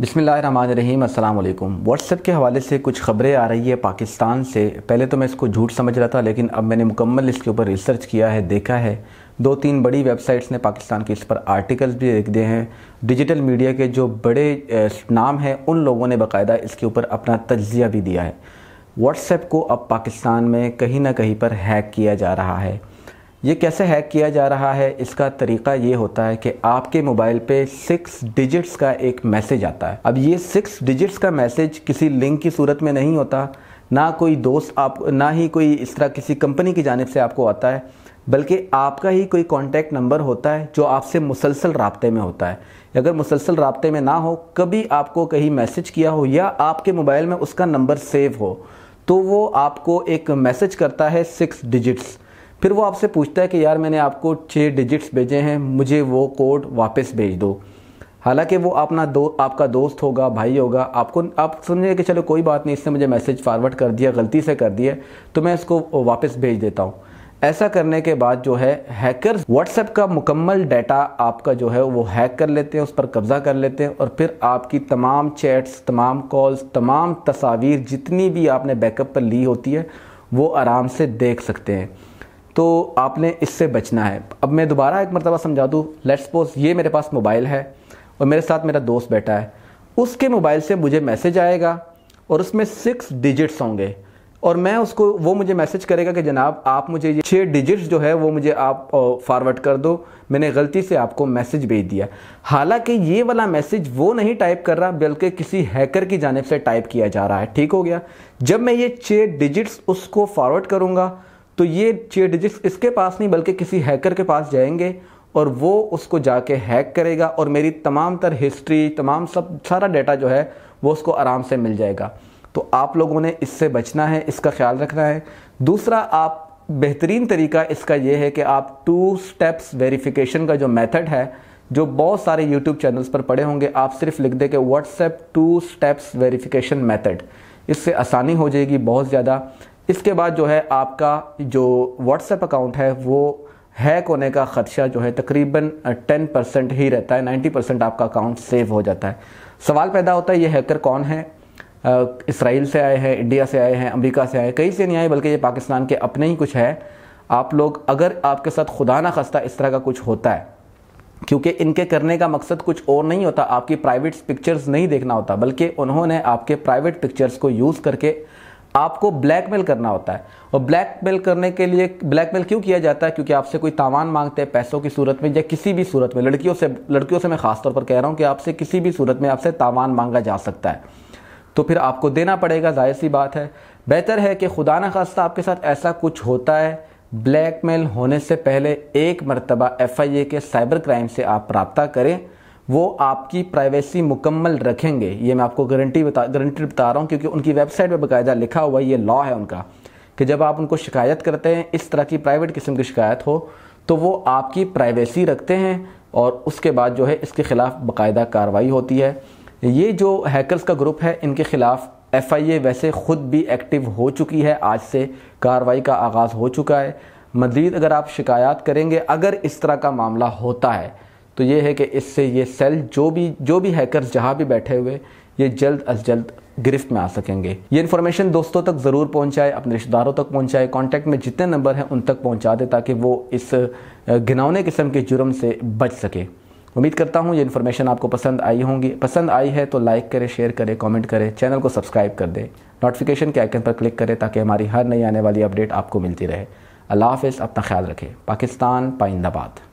बसमीम अल्लाम व्हाट्सएप के हवाले से कुछ ख़बरें आ रही है पाकिस्तान से पहले तो मैं इसको झूठ समझ रहा था लेकिन अब मैंने मुकम्मल इसके ऊपर रिसर्च किया है देखा है दो तीन बड़ी वेबसाइट्स ने पाकिस्तान के इस पर आर्टिकल्स भी लिख दिए हैं डिजिटल मीडिया के जो बड़े नाम हैं उन लोगों ने बाकायदा इसके ऊपर अपना तजिया भी दिया है व्हाट्सएप को अब पाकिस्तान में कहीं ना कहीं पर हैक किया जा रहा है ये कैसे हैक किया जा रहा है इसका तरीका ये होता है कि आपके मोबाइल पे सिक्स डिजिट्स का एक मैसेज आता है अब ये सिक्स डिजिट्स का मैसेज किसी लिंक की सूरत में नहीं होता ना कोई दोस्त आप ना ही कोई इस तरह किसी कंपनी की जानब से आपको आता है बल्कि आपका ही कोई कॉन्टैक्ट नंबर होता है जो आपसे मुसलसल रबते में होता है अगर मुसलसल रबते में ना हो कभी आपको कहीं मैसेज किया हो या आपके मोबाइल में उसका नंबर सेव हो तो वो आपको एक मैसेज करता है सिक्स डिजिट्स फिर वो आपसे पूछता है कि यार मैंने आपको छः डिजिट्स भेजे हैं मुझे वो कोड वापस भेज दो हालांकि वो अपना दो आपका दोस्त होगा भाई होगा आपको आप समझिए कि चलो कोई बात नहीं इसने मुझे मैसेज फॉरवर्ड कर दिया गलती से कर दिया तो मैं इसको वापस भेज देता हूँ ऐसा करने के बाद जो है हैकर व्हाट्सएप का मुकम्मल डाटा आपका जो है वो हैक कर लेते हैं उस पर कब्ज़ा कर लेते हैं और फिर आपकी तमाम चैट्स तमाम कॉल्स तमाम तस्वीर जितनी भी आपने बैकअप पर ली होती है वो आराम से देख सकते हैं तो आपने इससे बचना है अब मैं दोबारा एक मरतबा समझा दूँ लेट्स सपोज ये मेरे पास मोबाइल है और मेरे साथ मेरा दोस्त बैठा है उसके मोबाइल से मुझे मैसेज आएगा और उसमें सिक्स डिजिट्स होंगे और मैं उसको वो मुझे मैसेज करेगा कि जनाब आप मुझे ये छः डिजिट्स जो है वो मुझे आप फॉरवर्ड कर दो मैंने गलती से आपको मैसेज भेज दिया हालांकि ये वाला मैसेज वो नहीं टाइप कर रहा बल्कि किसी हैकर की जानब से टाइप किया जा रहा है ठीक हो गया जब मैं ये छः डिजिट्स उसको फॉरवर्ड करूँगा तो ये चीट डिजिट्स इसके पास नहीं बल्कि किसी हैकर के पास जाएंगे और वो उसको जाके हैक करेगा और मेरी तमाम तर हिस्ट्री तमाम सब सारा डाटा जो है वो उसको आराम से मिल जाएगा तो आप लोगों ने इससे बचना है इसका ख्याल रखना है दूसरा आप बेहतरीन तरीका इसका ये है कि आप टू स्टेप्स वेरिफिकेशन का जो मेथड है जो बहुत सारे यूट्यूब चैनल्स पर पड़े होंगे आप सिर्फ लिख दें कि WhatsApp two steps verification method इससे आसानी हो जाएगी बहुत ज़्यादा इसके बाद जो है आपका जो व्हाट्सएप अकाउंट है वो हैक होने का ख़दशा जो है तकरीबन टेन परसेंट ही रहता है नाइन्टी परसेंट आपका अकाउंट सेव हो जाता है सवाल पैदा होता है ये हैकर कौन है इसराइल से आए हैं इंडिया से आए हैं अमेरिका से आए कहीं से नहीं आए बल्कि ये पाकिस्तान के अपने ही कुछ है आप लोग अगर आपके साथ खुदा ना खस्ता इस तरह का कुछ होता है क्योंकि इनके करने का मकसद कुछ और नहीं होता आपकी प्राइवेट पिक्चर्स नहीं देखना होता बल्कि उन्होंने आपके प्राइवेट पिक्चर्स को यूज़ करके आपको ब्लैकमेल करना होता है और ब्लैकमेल करने के लिए ब्लैकमेल क्यों किया जाता है क्योंकि आपसे कोई तावान मांगते हैं पैसों की सूरत में या किसी भी सूरत में लड़कियों से लड़कियों से मैं खासतौर पर कह रहा हूं कि आपसे किसी भी सूरत में आपसे तावान मांगा जा सकता है तो फिर आपको देना पड़ेगा जाहिर सी बात है बेहतर है कि खुदा न खास्ता आपके साथ ऐसा कुछ होता है ब्लैकमेल होने से पहले एक मरतबा एफ आई ए के साइबर क्राइम से आप रबता करें वो आपकी प्राइवेसी मुकम्मल रखेंगे ये मैं आपको गारंटी बता गारंटी बता रहा हूँ क्योंकि उनकी वेबसाइट पे बाकायदा लिखा हुआ ये लॉ है उनका कि जब आप उनको शिकायत करते हैं इस तरह की प्राइवेट किस्म की शिकायत हो तो वो आपकी प्राइवेसी रखते हैं और उसके बाद जो है इसके ख़िलाफ़ बाकायदा कार्रवाई होती है ये जो हैकर्स का ग्रुप है इनके ख़िलाफ़ एफ आई ए वैसे ख़ुद भी एक्टिव हो चुकी है आज से कार्रवाई का आगाज़ हो चुका है मजीद अगर आप शिकायत करेंगे अगर इस तरह का मामला होता है तो ये है कि इससे ये सेल जो भी जो भी हैकर्स जहाँ भी बैठे हुए ये जल्द अज जल्द गिरफ्त में आ सकेंगे ये इन्फॉर्मेशन दोस्तों तक ज़रूर पहुंचाए अपने रिश्तेदारों तक पहुंचाए कांटेक्ट में जितने नंबर हैं उन तक पहुंचा दे ताकि वो इस घिनौने किस्म के जुर्म से बच सके उम्मीद करता हूँ ये इन्फॉर्मेशन आपको पसंद आई होंगी पसंद आई है तो लाइक करें शेयर करें कमेंट करें चैनल को सब्सक्राइब कर दें नोटिफिकेशन के आइकन पर क्लिक करें ताकि हमारी हर नई आने वाली अपडेट आपको मिलती रहे अल्लाह हाफ़ अपना ख्याल रखें पाकिस्तान पाइंदाबाद